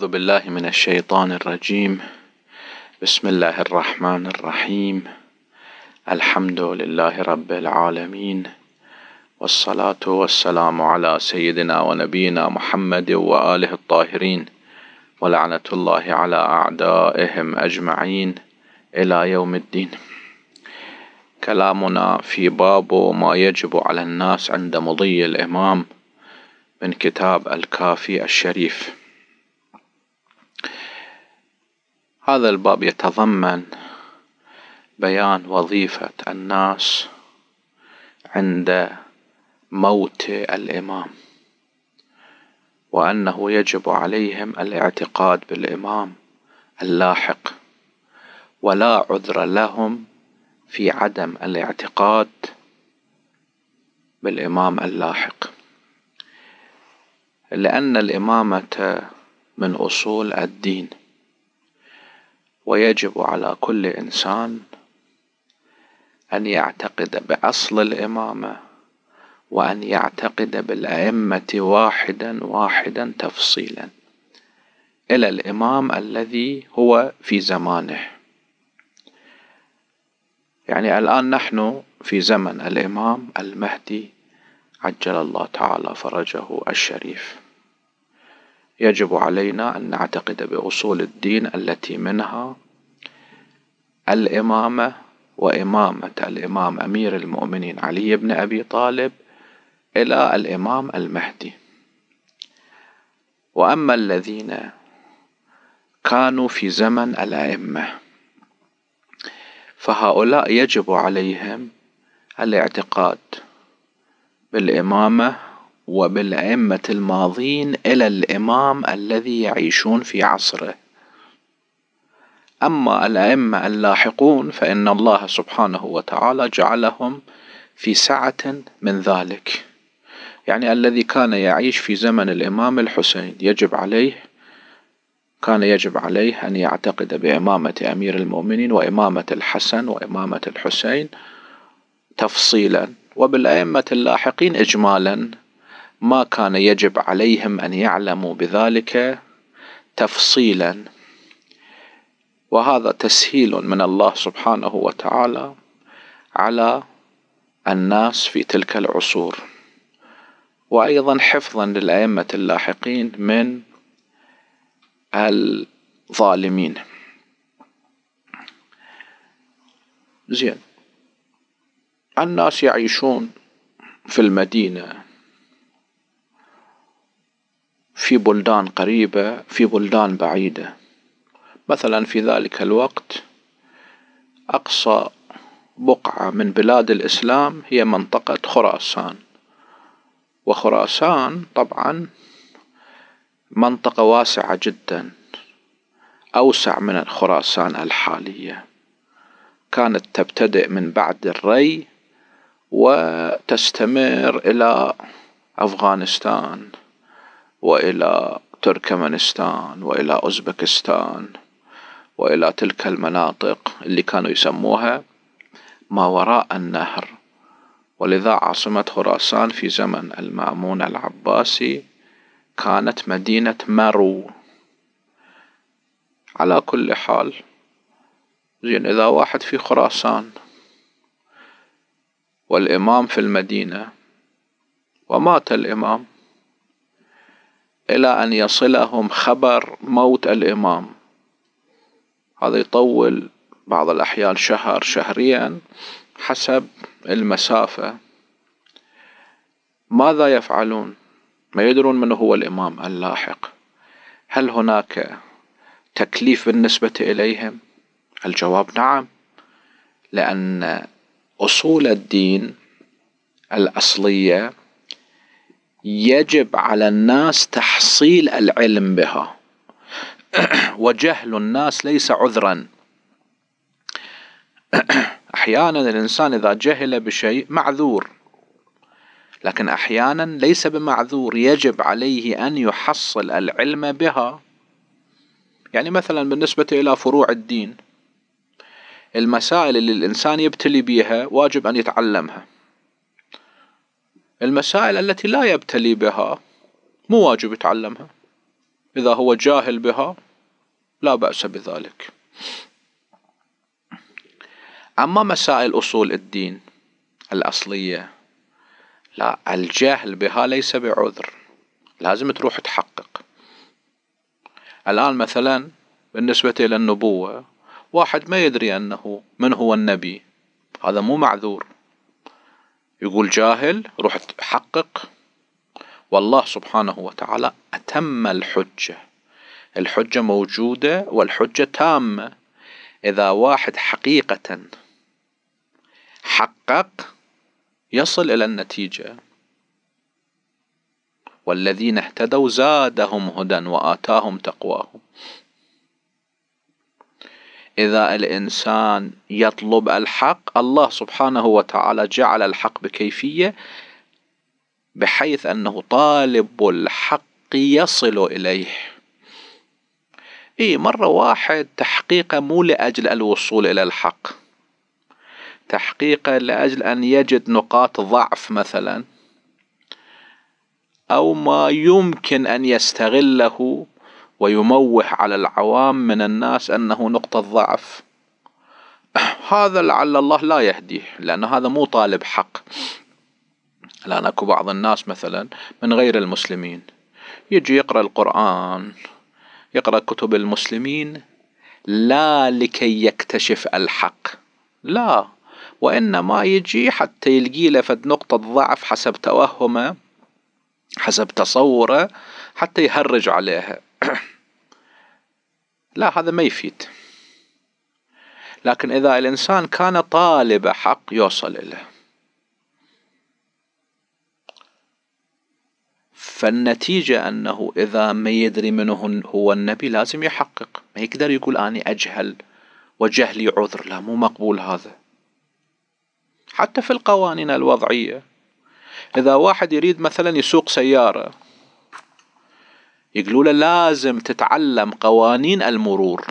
أعوذ بالله من الشيطان الرجيم بسم الله الرحمن الرحيم الحمد لله رب العالمين والصلاة والسلام على سيدنا ونبينا محمد وآله الطاهرين ولعنة الله على أعدائهم أجمعين إلى يوم الدين كلامنا في باب ما يجب على الناس عند مضي الإمام من كتاب الكافي الشريف هذا الباب يتضمن بيان وظيفة الناس عند موت الإمام وأنه يجب عليهم الاعتقاد بالإمام اللاحق ولا عذر لهم في عدم الاعتقاد بالإمام اللاحق لأن الإمامة من أصول الدين ويجب على كل إنسان أن يعتقد بأصل الإمامة وأن يعتقد بالأئمة واحدا واحدا تفصيلا إلى الإمام الذي هو في زمانه يعني الآن نحن في زمن الإمام المهدي عجل الله تعالى فرجه الشريف يجب علينا أن نعتقد بأصول الدين التي منها الإمامة وإمامة الإمام أمير المؤمنين علي بن أبي طالب إلى الإمام المهدي وأما الذين كانوا في زمن الأئمة فهؤلاء يجب عليهم الاعتقاد بالإمامة وبالأئمة الماضين إلى الإمام الذي يعيشون في عصره أما الأئمة اللاحقون فإن الله سبحانه وتعالى جعلهم في سعة من ذلك يعني الذي كان يعيش في زمن الإمام الحسين يجب عليه كان يجب عليه أن يعتقد بإمامة أمير المؤمنين وإمامة الحسن وإمامة الحسين تفصيلا وبالأئمة اللاحقين إجمالا ما كان يجب عليهم ان يعلموا بذلك تفصيلا وهذا تسهيل من الله سبحانه وتعالى على الناس في تلك العصور وايضا حفظا للائمه اللاحقين من الظالمين زين الناس يعيشون في المدينه في بلدان قريبة في بلدان بعيدة مثلا في ذلك الوقت أقصى بقعة من بلاد الإسلام هي منطقة خراسان وخراسان طبعا منطقة واسعة جدا أوسع من خراسان الحالية كانت تبتدئ من بعد الري وتستمر إلى أفغانستان والى تركمانستان والى اوزبكستان والى تلك المناطق اللي كانوا يسموها ما وراء النهر ولذا عاصمة خراسان في زمن المأمون العباسي كانت مدينة مرو على كل حال زين إذا واحد في خراسان والإمام في المدينة ومات الإمام إلى أن يصلهم خبر موت الإمام هذا يطول بعض الأحيان شهر شهرين حسب المسافة ماذا يفعلون ما يدرون من هو الإمام اللاحق هل هناك تكليف بالنسبة إليهم الجواب نعم لأن أصول الدين الأصلية يجب على الناس تحصيل العلم بها وجهل الناس ليس عذرا احيانا الانسان اذا جهل بشيء معذور لكن احيانا ليس بمعذور يجب عليه ان يحصل العلم بها يعني مثلا بالنسبه الى فروع الدين المسائل اللي الانسان يبتلي بها واجب ان يتعلمها المسائل التي لا يبتلي بها مو واجب يتعلمها إذا هو جاهل بها لا بأس بذلك أما مسائل أصول الدين الأصلية لا الجهل بها ليس بعذر لازم تروح تحقق الآن مثلا بالنسبة إلى النبوة واحد ما يدري أنه من هو النبي هذا مو معذور يقول جاهل روح حقق والله سبحانه وتعالى أتم الحجة الحجة موجودة والحجة تامة إذا واحد حقيقة حقق يصل إلى النتيجة والذين اهتدوا زادهم هدى وآتاهم تقواهم اذا الانسان يطلب الحق الله سبحانه وتعالى جعل الحق بكيفيه بحيث انه طالب الحق يصل اليه اي مره واحد تحقيقه مو لاجل الوصول الى الحق تحقيقه لاجل ان يجد نقاط ضعف مثلا او ما يمكن ان يستغله ويموه على العوام من الناس أنه نقطة ضعف هذا لعل الله لا يهديه لأن هذا مو طالب حق الآن أكو بعض الناس مثلا من غير المسلمين يجي يقرأ القرآن يقرأ كتب المسلمين لا لكي يكتشف الحق لا وإنما يجي حتى يلقي له فد نقطة ضعف حسب توهمه حسب تصوره حتى يهرج عليها لا هذا ما يفيد لكن إذا الإنسان كان طالب حق يوصل إليه فالنتيجة أنه إذا ما يدري من هو النبي لازم يحقق ما يقدر يقول أنا أجهل وجهلي عذر لا مو مقبول هذا حتى في القوانين الوضعية إذا واحد يريد مثلا يسوق سيارة يقولوا له لازم تتعلم قوانين المرور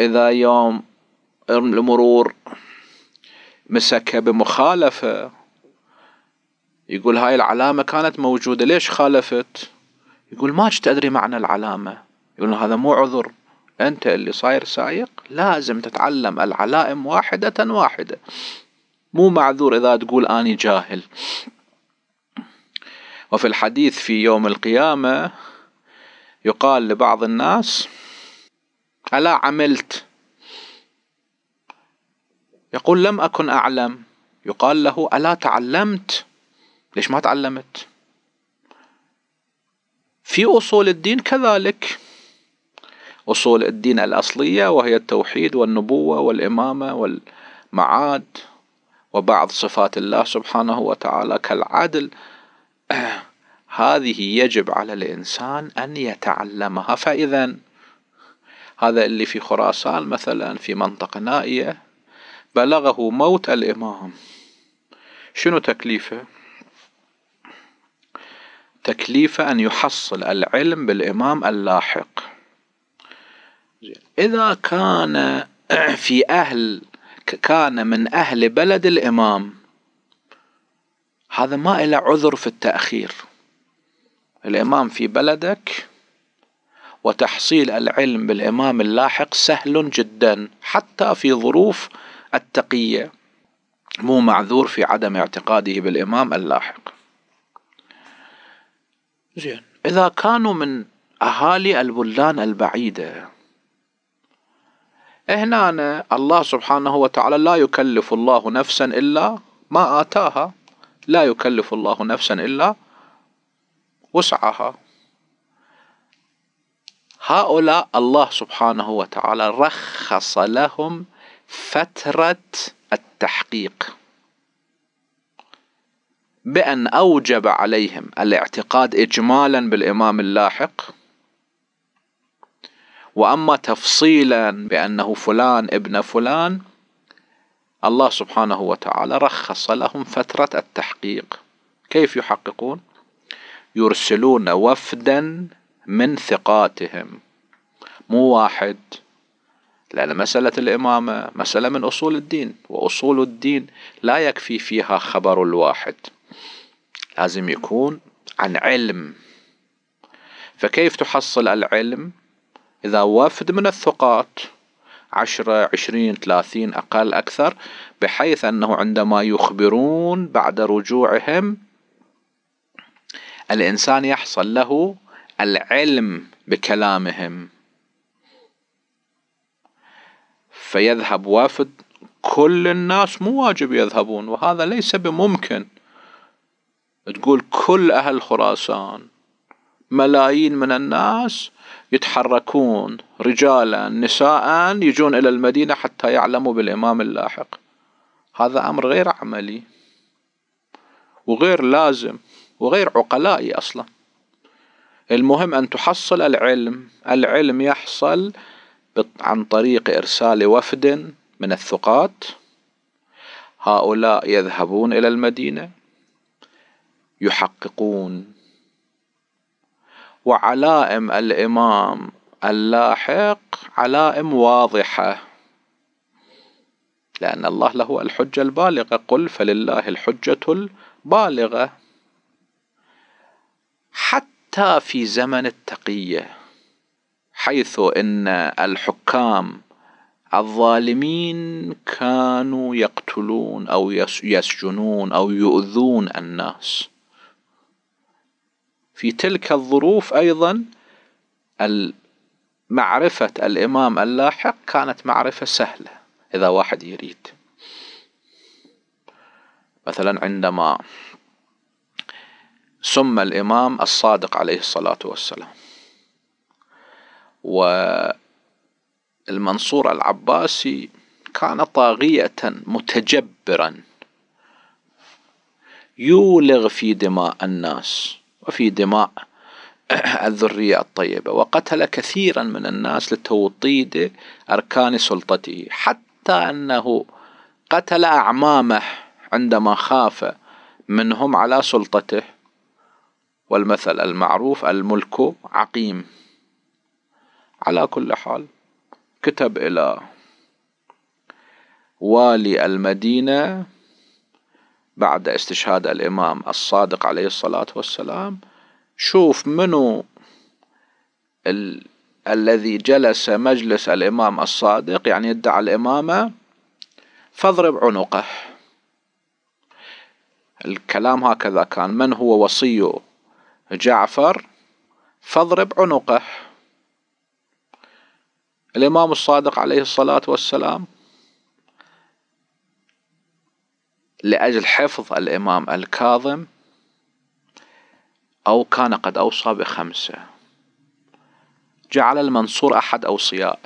اذا يوم المرور مسكها بمخالفة يقول هاي العلامة كانت موجودة ليش خالفت يقول ما تدري معنى العلامة يقول هذا مو عذر انت اللي صاير سايق لازم تتعلم العلائم واحدة واحدة مو معذور اذا تقول اني جاهل وفي الحديث في يوم القيامة يقال لبعض الناس ألا عملت يقول لم أكن أعلم يقال له ألا تعلمت ليش ما تعلمت في أصول الدين كذلك أصول الدين الأصلية وهي التوحيد والنبوة والإمامة والمعاد وبعض صفات الله سبحانه وتعالى كالعدل هذه يجب على الإنسان أن يتعلمها فإذا هذا اللي في خراسان مثلا في منطقة نائية بلغه موت الإمام شنو تكليفه تكليفه أن يحصل العلم بالإمام اللاحق إذا كان في أهل كان من أهل بلد الإمام هذا ما له عذر في التأخير الإمام في بلدك وتحصيل العلم بالإمام اللاحق سهل جدا حتى في ظروف التقية مو معذور في عدم اعتقاده بالإمام اللاحق زين إذا كانوا من أهالي البلدان البعيدة هنا الله سبحانه وتعالى لا يكلف الله نفسا إلا ما آتاها لا يكلف الله نفسا إلا وسعها هؤلاء الله سبحانه وتعالى رخص لهم فترة التحقيق بأن أوجب عليهم الاعتقاد إجمالا بالإمام اللاحق وأما تفصيلا بأنه فلان ابن فلان الله سبحانه وتعالى رخص لهم فترة التحقيق كيف يحققون يرسلون وفدا من ثقاتهم مو واحد لأن مسألة الإمامة مسألة من أصول الدين وأصول الدين لا يكفي فيها خبر الواحد لازم يكون عن علم فكيف تحصل العلم إذا وفد من الثقات عشرة عشرين ثلاثين أقل أكثر بحيث أنه عندما يخبرون بعد رجوعهم الإنسان يحصل له العلم بكلامهم فيذهب وافد كل الناس مو واجب يذهبون وهذا ليس بممكن تقول كل أهل خراسان ملايين من الناس يتحركون رجالا نساء يجون الى المدينه حتى يعلموا بالامام اللاحق هذا امر غير عملي وغير لازم وغير عقلائي اصلا المهم ان تحصل العلم العلم يحصل عن طريق ارسال وفد من الثقات هؤلاء يذهبون الى المدينه يحققون وعلائم الإمام اللاحق علائم واضحة لأن الله له الحجة البالغة قل فلله الحجة البالغة حتى في زمن التقية حيث إن الحكام الظالمين كانوا يقتلون أو يسجنون أو يؤذون الناس في تلك الظروف أيضا معرفة الإمام اللاحق كانت معرفة سهلة إذا واحد يريد مثلا عندما سمى الإمام الصادق عليه الصلاة والسلام والمنصور العباسي كان طاغية متجبرا يولغ في دماء الناس وفي دماء الذرية الطيبة وقتل كثيرا من الناس لتوطيد أركان سلطته حتى أنه قتل أعمامه عندما خاف منهم على سلطته والمثل المعروف الملك عقيم على كل حال كتب إلى والي المدينة بعد استشهاد الإمام الصادق عليه الصلاة والسلام شوف منو ال... الذي جلس مجلس الإمام الصادق يعني ادعى الإمامة فاضرب عنقه الكلام هكذا كان من هو وصي جعفر فاضرب عنقه الإمام الصادق عليه الصلاة والسلام لأجل حفظ الإمام الكاظم أو كان قد أوصى بخمسة جعل المنصور أحد أوصياء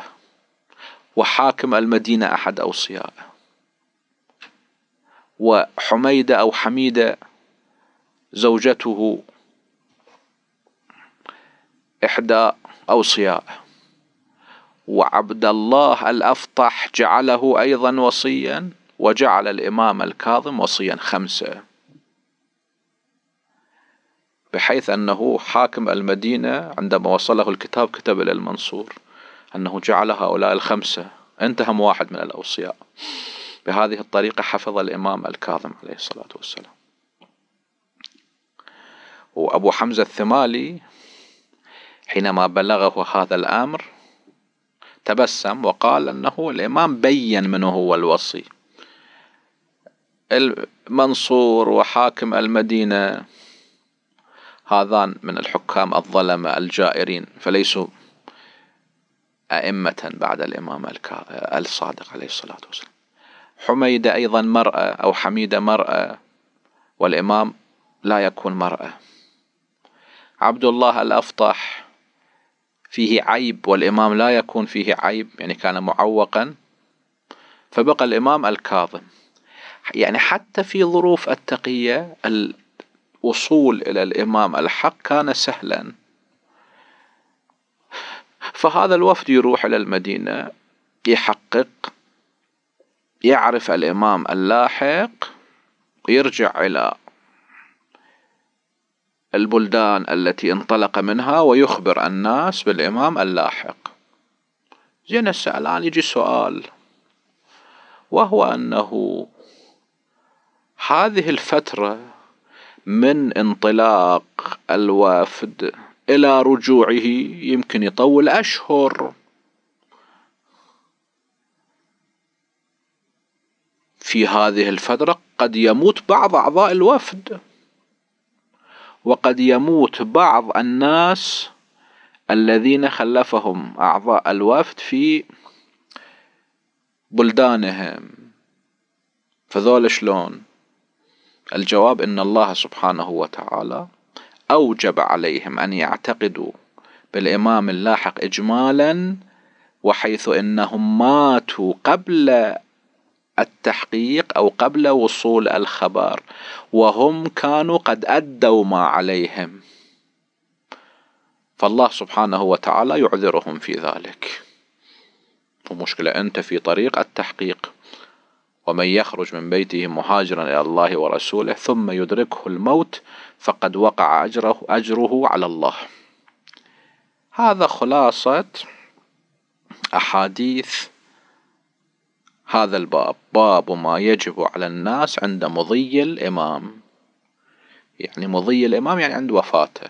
وحاكم المدينة أحد أوصياء وحميدة أو حميدة زوجته إحدى أوصياء وعبد الله الأفطح جعله أيضا وصيا وجعل الإمام الكاظم وصيا خمسة بحيث أنه حاكم المدينة عندما وصله الكتاب كتب إلى المنصور أنه جعل هؤلاء الخمسة انتهم واحد من الأوصياء بهذه الطريقة حفظ الإمام الكاظم عليه الصلاة والسلام وأبو حمزة الثمالي حينما بلغه هذا الأمر تبسم وقال أنه الإمام بين من هو الوصي المنصور وحاكم المدينة هذان من الحكام الظلمة الجائرين فليسوا أئمة بعد الإمام الصادق عليه الصلاة والسلام حميدة أيضا مرأة أو حميدة مرأة والإمام لا يكون مرأة عبد الله الأفطح فيه عيب والإمام لا يكون فيه عيب يعني كان معوقا فبقى الإمام الكاظم يعني حتى في ظروف التقية الوصول إلى الإمام الحق كان سهلا فهذا الوفد يروح إلى المدينة يحقق يعرف الإمام اللاحق يرجع إلى البلدان التي انطلق منها ويخبر الناس بالإمام اللاحق زين الآن يجي سؤال وهو أنه هذه الفترة من انطلاق الوفد الى رجوعه يمكن يطول اشهر في هذه الفترة قد يموت بعض اعضاء الوفد وقد يموت بعض الناس الذين خلفهم اعضاء الوفد في بلدانهم فذول شلون الجواب ان الله سبحانه وتعالى اوجب عليهم ان يعتقدوا بالامام اللاحق اجمالا وحيث انهم ماتوا قبل التحقيق او قبل وصول الخبر وهم كانوا قد ادوا ما عليهم فالله سبحانه وتعالى يعذرهم في ذلك ومشكله انت في طريق التحقيق ومن يخرج من بيته مهاجرا إلى الله ورسوله ثم يدركه الموت فقد وقع أجره, أجره على الله هذا خلاصة أحاديث هذا الباب باب ما يجب على الناس عند مضي الإمام يعني مضي الإمام يعني عند وفاته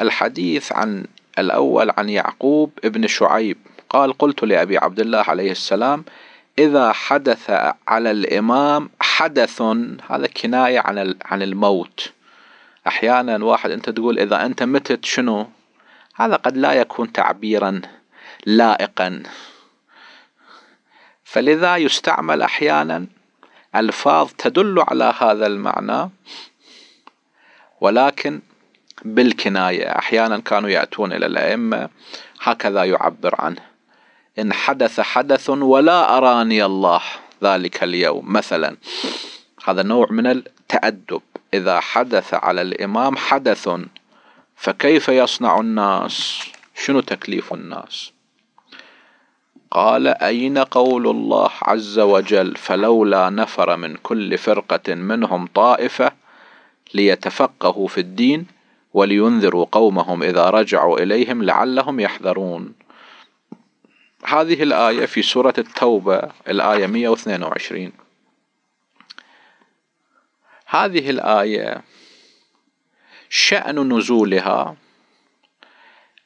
الحديث عن الأول عن يعقوب ابن شعيب قال قلت لأبي عبد الله عليه السلام إذا حدث على الإمام حدث هذا كناية عن عن الموت أحيانا واحد أنت تقول إذا أنت متت شنو هذا قد لا يكون تعبيرا لائقا فلذا يستعمل أحيانا ألفاظ تدل على هذا المعنى ولكن بالكناية أحيانا كانوا يأتون إلى الأئمة هكذا يعبر عنه إن حدث حدث ولا أراني الله ذلك اليوم مثلا هذا نوع من التأدب إذا حدث على الإمام حدث فكيف يصنع الناس شنو تكليف الناس قال أين قول الله عز وجل فلولا نفر من كل فرقة منهم طائفة ليتفقهوا في الدين ولينذروا قومهم إذا رجعوا إليهم لعلهم يحذرون هذه الآية في سورة التوبة الآية 122 هذه الآية شأن نزولها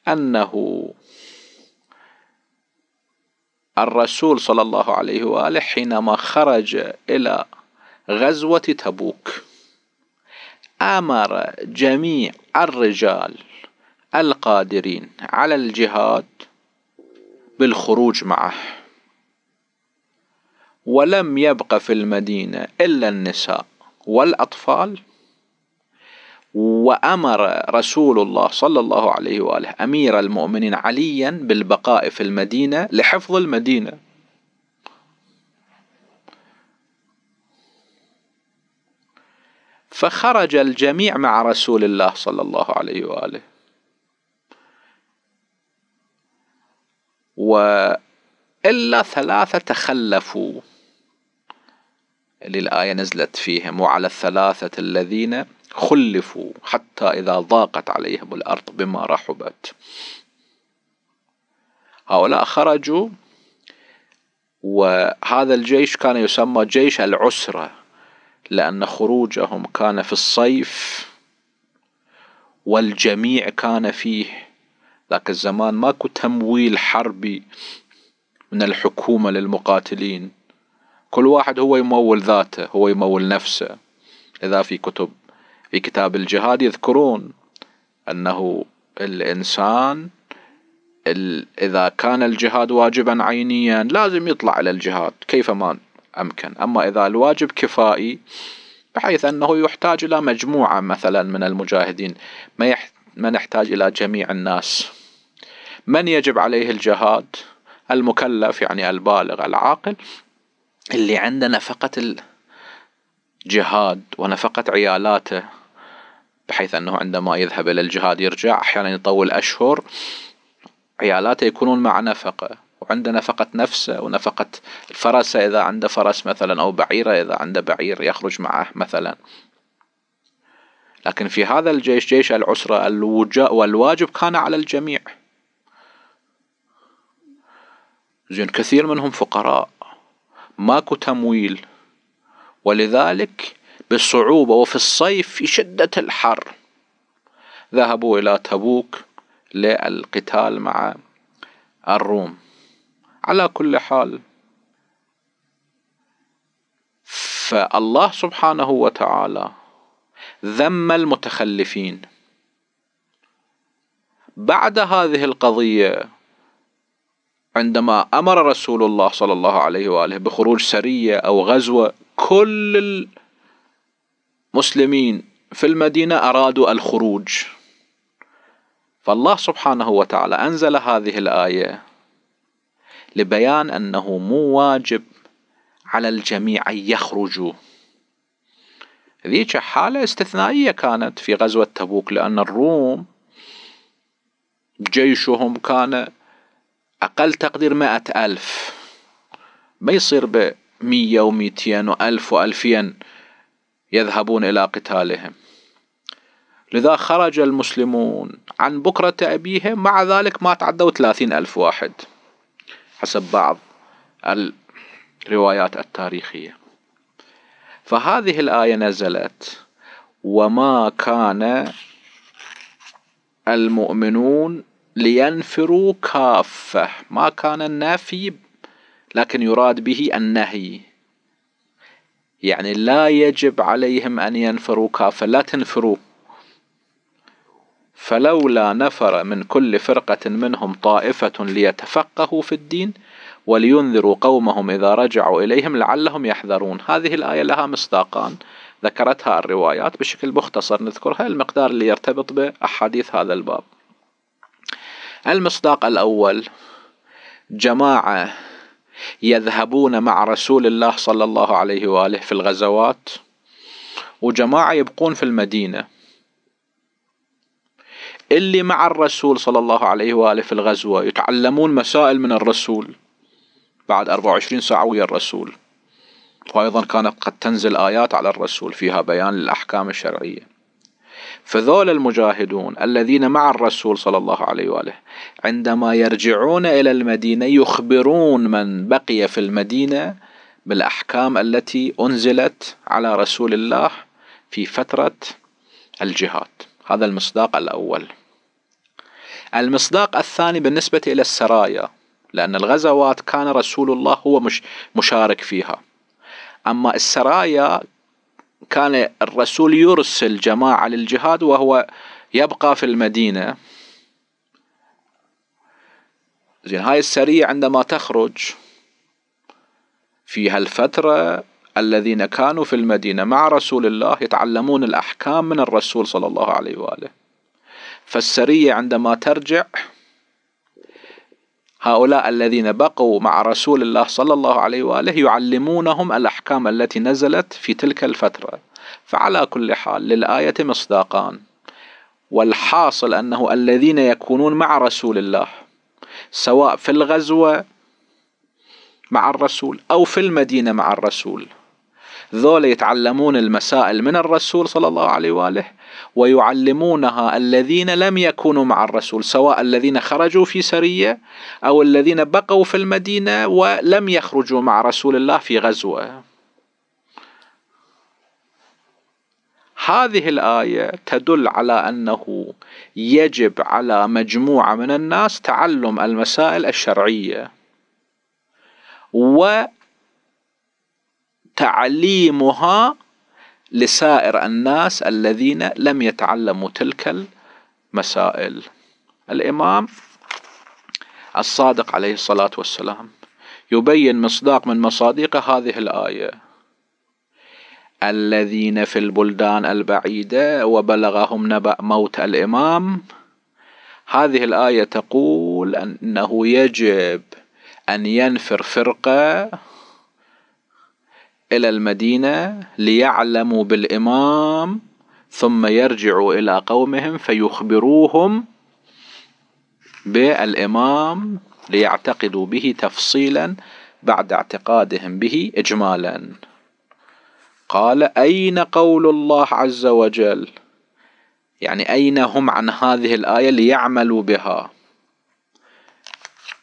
أنه الرسول صلى الله عليه وآله حينما خرج إلى غزوة تبوك أمر جميع الرجال القادرين على الجهاد بالخروج معه ولم يبق في المدينة إلا النساء والأطفال وأمر رسول الله صلى الله عليه وآله أمير المؤمنين عليا بالبقاء في المدينة لحفظ المدينة فخرج الجميع مع رسول الله صلى الله عليه وآله وإلا ثلاثة تخلفوا اللي الآية نزلت فيهم وعلى الثلاثة الذين خلفوا حتى إذا ضاقت عليهم الأرض بما رحبت هؤلاء خرجوا وهذا الجيش كان يسمى جيش العسرة لأن خروجهم كان في الصيف والجميع كان فيه ذاك الزمان ماكو تمويل حربي من الحكومة للمقاتلين كل واحد هو يمول ذاته هو يمول نفسه إذا في كتب في كتاب الجهاد يذكرون أنه الإنسان إذا كان الجهاد واجبا عينيا لازم يطلع إلى الجهاد كيفما أمكن أما إذا الواجب كفائي بحيث أنه يحتاج إلى مجموعة مثلا من المجاهدين ما, ما نحتاج إلى جميع الناس من يجب عليه الجهاد المكلف يعني البالغ العاقل اللي عنده نفقة الجهاد ونفقة عيالاته بحيث أنه عندما يذهب إلى الجهاد يرجع أحيانا يطول أشهر عيالاته يكونون مع نفقة وعنده نفقة نفسه ونفقة فرسه إذا عنده فرس مثلا أو بعيرة إذا عنده بعير يخرج معه مثلا لكن في هذا الجيش جيش العسرة والواجب كان على الجميع زين كثير منهم فقراء ماكو تمويل ولذلك بالصعوبة وفي الصيف في شدة الحر ذهبوا إلى تبوك للقتال مع الروم على كل حال فالله سبحانه وتعالى ذم المتخلفين بعد هذه القضيه عندما امر رسول الله صلى الله عليه واله بخروج سريه او غزوه كل المسلمين في المدينه ارادوا الخروج فالله سبحانه وتعالى انزل هذه الايه لبيان انه مو واجب على الجميع ان يخرجوا ذيك حالة استثنائية كانت في غزوة تبوك لأن الروم جيشهم كان أقل تقدير مائة ألف ما يصير بمية ومئتين وألف وألفين يذهبون إلى قتالهم لذا خرج المسلمون عن بكرة أبيهم مع ذلك ما تعدوا ثلاثين ألف واحد حسب بعض الروايات التاريخية فهذه الآية نزلت وما كان المؤمنون لينفروا كافة ما كان النافي لكن يراد به النهي يعني لا يجب عليهم أن ينفروا كافة لا تنفروا فلولا نفر من كل فرقة منهم طائفة ليتفقهوا في الدين ولينذروا قومهم إذا رجعوا إليهم لعلهم يحذرون هذه الآية لها مصداقان ذكرتها الروايات بشكل مختصر نذكرها المقدار اللي يرتبط بأحاديث هذا الباب المصداق الأول جماعة يذهبون مع رسول الله صلى الله عليه وآله في الغزوات وجماعة يبقون في المدينة اللي مع الرسول صلى الله عليه وآله في الغزوة يتعلمون مسائل من الرسول بعد 24 ساعة ويا الرسول وأيضا كانت قد تنزل آيات على الرسول فيها بيان للأحكام الشرعية فذول المجاهدون الذين مع الرسول صلى الله عليه واله عندما يرجعون الى المدينه يخبرون من بقي في المدينه بالاحكام التي انزلت على رسول الله في فتره الجهاد هذا المصداق الاول المصداق الثاني بالنسبه الى السرايا لان الغزوات كان رسول الله هو مش مشارك فيها اما السرايا كان الرسول يرسل جماعة للجهاد وهو يبقى في المدينة زين هاي السرية عندما تخرج في هالفترة الذين كانوا في المدينة مع رسول الله يتعلمون الأحكام من الرسول صلى الله عليه وآله فالسرية عندما ترجع هؤلاء الذين بقوا مع رسول الله صلى الله عليه واله يعلمونهم الاحكام التي نزلت في تلك الفتره فعلى كل حال للايه مصداقان والحاصل انه الذين يكونون مع رسول الله سواء في الغزوه مع الرسول او في المدينه مع الرسول ذول يتعلمون المسائل من الرسول صلى الله عليه وآله ويعلمونها الذين لم يكونوا مع الرسول سواء الذين خرجوا في سرية أو الذين بقوا في المدينة ولم يخرجوا مع رسول الله في غزوة هذه الآية تدل على أنه يجب على مجموعة من الناس تعلم المسائل الشرعية و تعليمها لسائر الناس الذين لم يتعلموا تلك المسائل الإمام الصادق عليه الصلاة والسلام يبين مصداق من مصادق هذه الآية الذين في البلدان البعيدة وبلغهم نبأ موت الإمام هذه الآية تقول أنه يجب أن ينفر فرقة إلى المدينة ليعلموا بالإمام ثم يرجعوا إلى قومهم فيخبروهم بالإمام ليعتقدوا به تفصيلا بعد اعتقادهم به إجمالا قال أين قول الله عز وجل يعني أين هم عن هذه الآية ليعملوا بها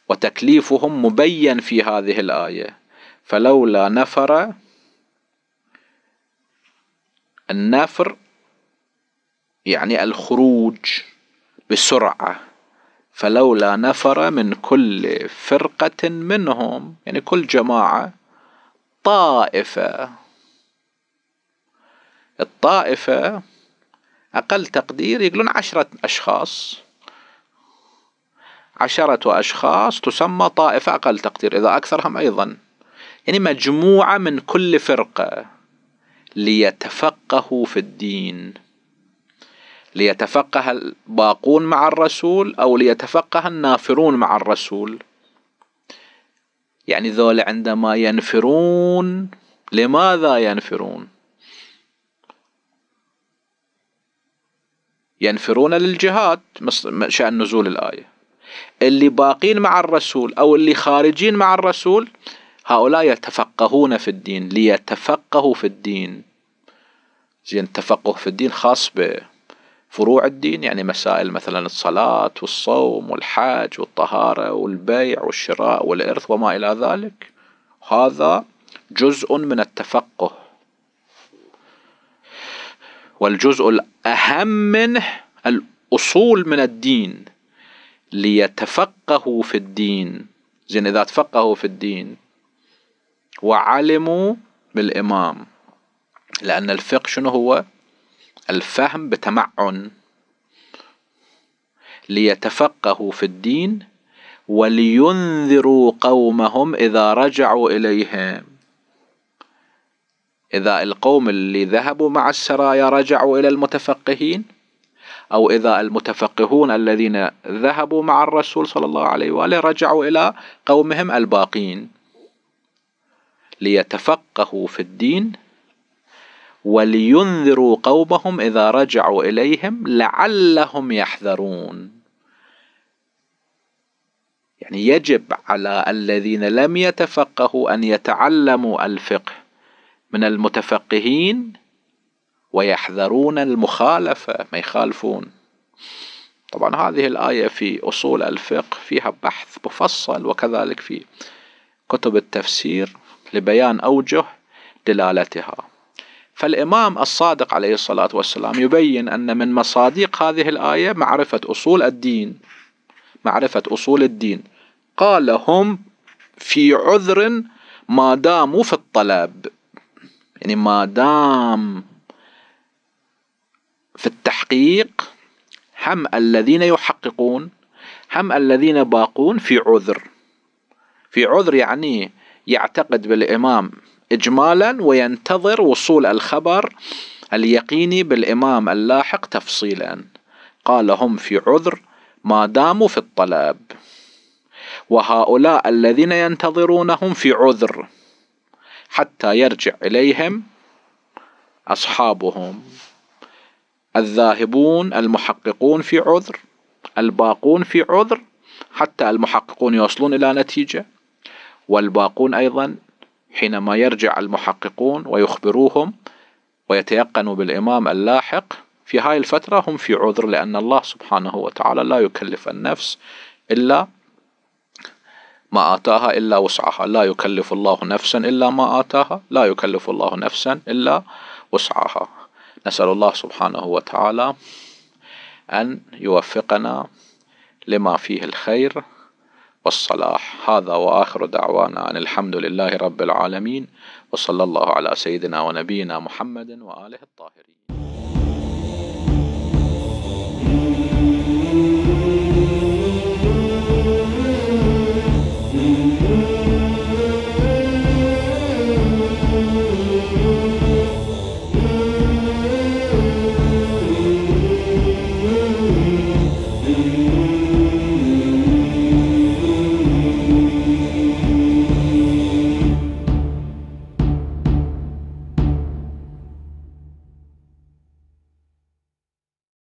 وتكليفهم مبين في هذه الآية فلولا نفر النافر يعني الخروج بسرعة فلولا نفر من كل فرقة منهم يعني كل جماعة طائفة الطائفة أقل تقدير يقولون عشرة أشخاص عشرة أشخاص تسمى طائفة أقل تقدير إذا أكثرهم أيضا يعني مجموعة من كل فرقة ليتفقهوا في الدين ليتفقه الباقون مع الرسول أو ليتفقه النافرون مع الرسول يعني ذول عندما ينفرون لماذا ينفرون ينفرون للجهاد شأن نزول الآية اللي باقين مع الرسول أو اللي خارجين مع الرسول هؤلاء يتفقهون في الدين ليتفقهوا في الدين زين التفقه في الدين خاص بفروع الدين يعني مسائل مثلا الصلاة والصوم والحج والطهارة والبيع والشراء والإرث وما إلى ذلك هذا جزء من التفقه والجزء الأهم منه الأصول من الدين ليتفقهوا في الدين زين إذا تفقهوا في الدين وعلموا بالإمام لأن الفقه شنو هو الفهم بتمعن ليتفقهوا في الدين ولينذروا قومهم إذا رجعوا إليهم إذا القوم اللي ذهبوا مع السرايا رجعوا إلى المتفقهين أو إذا المتفقهون الذين ذهبوا مع الرسول صلى الله عليه وآله رجعوا إلى قومهم الباقين ليتفقهوا في الدين ولينذروا قومهم اذا رجعوا اليهم لعلهم يحذرون يعني يجب على الذين لم يتفقهوا ان يتعلموا الفقه من المتفقهين ويحذرون المخالفه ما يخالفون طبعا هذه الايه في اصول الفقه فيها بحث مفصل وكذلك في كتب التفسير لبيان اوجه دلالتها فالإمام الصادق عليه الصلاة والسلام يبين أن من مصادق هذه الآية معرفة أصول الدين معرفة أصول الدين قال هم في عذر ما داموا في الطلب يعني ما دام في التحقيق هم الذين يحققون هم الذين باقون في عذر في عذر يعني يعتقد بالإمام إجمالا وينتظر وصول الخبر اليقيني بالإمام اللاحق تفصيلا قال هم في عذر ما داموا في الطلب وهؤلاء الذين ينتظرونهم في عذر حتى يرجع إليهم أصحابهم الذاهبون المحققون في عذر الباقون في عذر حتى المحققون يوصلون إلى نتيجة والباقون أيضا حينما يرجع المحققون ويخبروهم ويتيقنوا بالإمام اللاحق في هاي الفترة هم في عذر لأن الله سبحانه وتعالى لا يكلف النفس إلا ما آتاها إلا وسعها لا يكلف الله نفسا إلا ما آتاها لا يكلف الله نفسا إلا وسعها نسأل الله سبحانه وتعالى أن يوفقنا لما فيه الخير والصلاح هذا وآخر دعوانا أن الحمد لله رب العالمين وصلى الله على سيدنا ونبينا محمد وآله الطاهرين